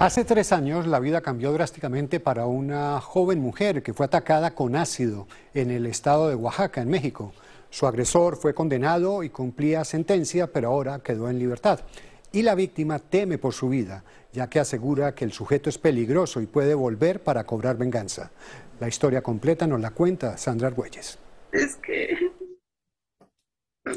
Hace tres años la vida cambió drásticamente para una joven mujer que fue atacada con ácido en el estado de Oaxaca, en México. Su agresor fue condenado y cumplía sentencia, pero ahora quedó en libertad. Y la víctima teme por su vida, ya que asegura que el sujeto es peligroso y puede volver para cobrar venganza. La historia completa nos la cuenta Sandra Argüelles. Es que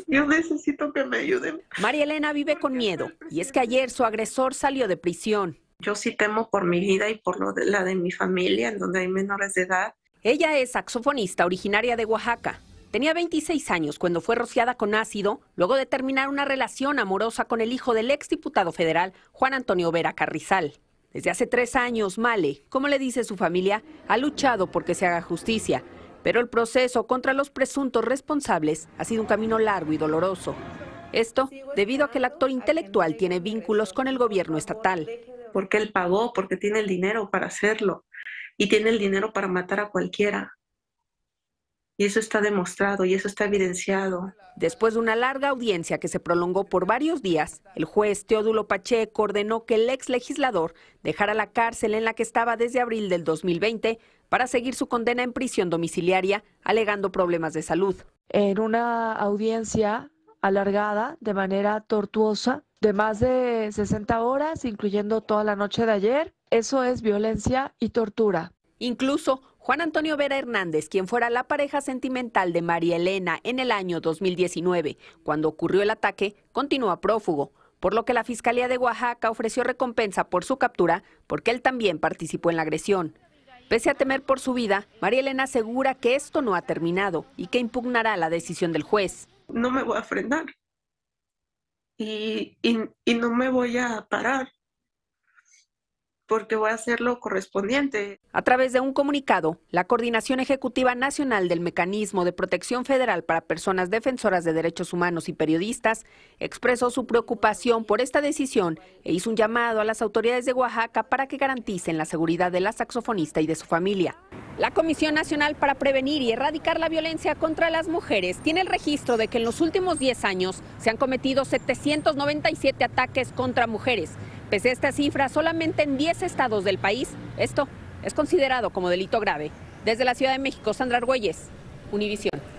yo necesito que me ayuden. María Elena vive con miedo y es que ayer su agresor salió de prisión. Yo sí temo por mi vida y por la de mi familia, en donde hay menores de edad. Ella es saxofonista originaria de Oaxaca. Tenía 26 años cuando fue rociada con ácido, luego de terminar una relación amorosa con el hijo del ex diputado federal, Juan Antonio Vera Carrizal. Desde hace tres años, Male, como le dice su familia, ha luchado porque se haga justicia, pero el proceso contra los presuntos responsables ha sido un camino largo y doloroso. Esto debido a que el actor intelectual tiene vínculos con el gobierno estatal porque él pagó, porque tiene el dinero para hacerlo y tiene el dinero para matar a cualquiera. Y eso está demostrado y eso está evidenciado. Después de una larga audiencia que se prolongó por varios días, el juez Teodulo Pacheco ordenó que el ex legislador dejara la cárcel en la que estaba desde abril del 2020 para seguir su condena en prisión domiciliaria, alegando problemas de salud. En una audiencia alargada, de manera tortuosa, de más de 60 horas, incluyendo toda la noche de ayer. Eso es violencia y tortura. Incluso Juan Antonio Vera Hernández, quien fuera la pareja sentimental de María Elena en el año 2019, cuando ocurrió el ataque, continúa prófugo, por lo que la Fiscalía de Oaxaca ofreció recompensa por su captura porque él también participó en la agresión. Pese a temer por su vida, María Elena asegura que esto no ha terminado y que impugnará la decisión del juez. No me voy a frenar, y, no me voy a parar porque voy a hacer lo correspondiente. A través de un comunicado, la Coordinación Ejecutiva Nacional del Mecanismo de Protección Federal para Personas Defensoras de Derechos Humanos y Periodistas expresó su preocupación por esta decisión e hizo un llamado a las autoridades de Oaxaca para que garanticen la seguridad de la saxofonista y de su familia. La Comisión Nacional para Prevenir y Erradicar la Violencia contra las Mujeres tiene el registro de que en los últimos 10 años se han cometido 797 ataques contra mujeres. Pese a esta cifra, solamente en 10 estados del país esto es considerado como delito grave. Desde la Ciudad de México, Sandra Argüelles, Univisión.